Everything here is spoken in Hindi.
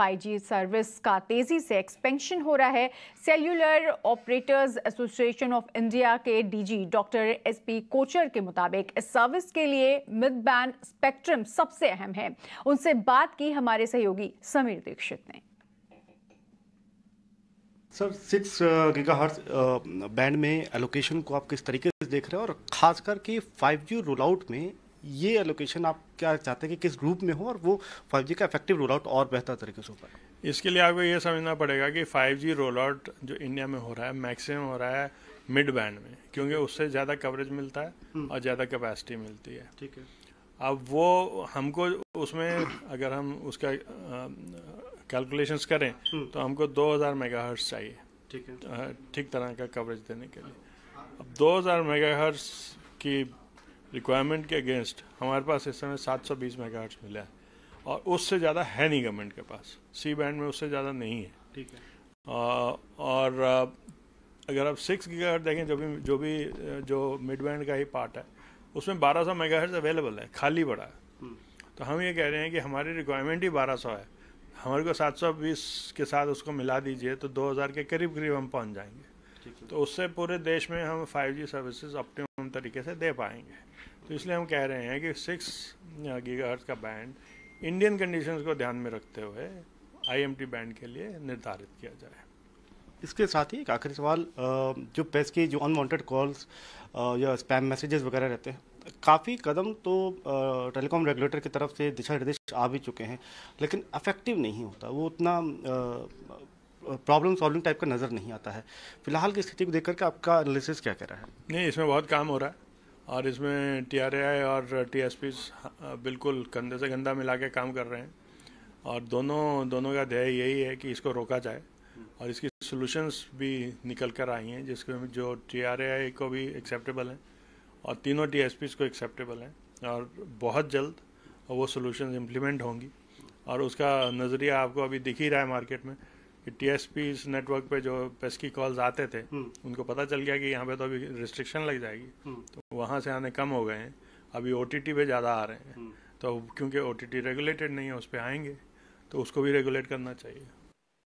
5G सर्विस का तेज़ी से एक्सपेंशन हो रहा है Cellular Operators Association of India के डीजी डॉक्टर एसपी कोचर के मुताबिक इस सर्विस के लिए मिड बैंड स्पेक्ट्रम सबसे अहम है उनसे बात की हमारे सहयोगी समीर दीक्षित ने सर सिक्स गीगाहर्ट्ज बैंड में एलोकेशन को आप किस तरीके से देख रहे हैं और खासकर के 5G रोल आउट में ये एलोकेशन आप क्या चाहते हैं कि किस ग्रुप में हो और वो फाइव का इफेक्टिव रोल आउट और बेहतर तरीके से हो पाए इसके लिए आपको ये समझना पड़ेगा कि जी रोल आउट जो इंडिया में हो रहा है मैक्सिमम हो रहा है मिड बैंड में क्योंकि उससे ज़्यादा कवरेज मिलता है हम्म। और ज़्यादा कैपेसिटी मिलती है ठीक है अब वो हमको उसमें अगर हम उसका कैलकुलेशंस करें हम्म। तो हमको 2000 मेगाहर्ट्ज चाहिए ठीक है ठीक तरह का कवरेज देने के लिए अब 2000 मेगाहर्ट्ज की रिक्वायरमेंट के अगेंस्ट हमारे पास इस समय 720 मेगाहर्ट्ज मिला है और उससे ज़्यादा है नहीं गवर्नमेंट के पास सी बैंड में उससे ज़्यादा नहीं है ठीक है और अगर आप सिक्स गीगाहर्ट देखें जो भी जो भी जो मिड बैंड का ही पार्ट है उसमें बारह सौ मेगाहर्ट्ज अवेलेबल है खाली पड़ा है हम्म। तो हम ये कह रहे हैं कि हमारी रिक्वायरमेंट ही बारह सौ है हमारे को सात सौ बीस के साथ उसको मिला दीजिए तो दो हज़ार के करीब करीब हम पहुँच जाएंगे तो उससे पूरे देश में हम फाइव जी सर्विसेज अपने तरीके से दे पाएंगे तो इसलिए हम कह रहे हैं कि सिक्स गीगा का बैंड इंडियन कंडीशंस को ध्यान में रखते हुए आईएमटी बैंड के लिए निर्धारित किया जाए इसके साथ ही एक आखिरी सवाल जो पेस की जो अनवांटेड कॉल्स या स्पैम मैसेजेस वगैरह रहते हैं काफ़ी कदम तो टेलीकॉम रेगुलेटर की तरफ से दिशा निर्देश आ भी चुके हैं लेकिन अफेक्टिव नहीं होता वो उतना प्रॉब्लम सॉल्विंग टाइप का नज़र नहीं आता है फिलहाल की स्थिति को देख करके आपका एनालिसिस क्या कह रहा है नहीं इसमें बहुत काम हो रहा है और इसमें टी और टी हाँ, बिल्कुल कंधे से कंधा मिला के काम कर रहे हैं और दोनों दोनों का ध्येय यही है कि इसको रोका जाए और इसकी सॉल्यूशंस भी निकल कर आई हैं जिसके जो टी को भी एक्सेप्टेबल हैं और तीनों टी को एक्सेप्टेबल हैं और बहुत जल्द वो सॉल्यूशंस इम्प्लीमेंट होंगी और उसका नज़रिया आपको अभी दिख ही रहा है मार्केट में कि टीएसपी इस नेटवर्क पे जो पेस्की कॉल्स आते थे हम्म। उनको पता चल गया कि यहाँ पे तो अभी रिस्ट्रिक्शन लग जाएगी हम्म। तो वहाँ से आने कम हो गए हैं अभी ओ पे ज़्यादा आ रहे हैं हम्म। तो क्योंकि ओ रेगुलेटेड नहीं है उस पर आएंगे तो उसको भी रेगुलेट करना चाहिए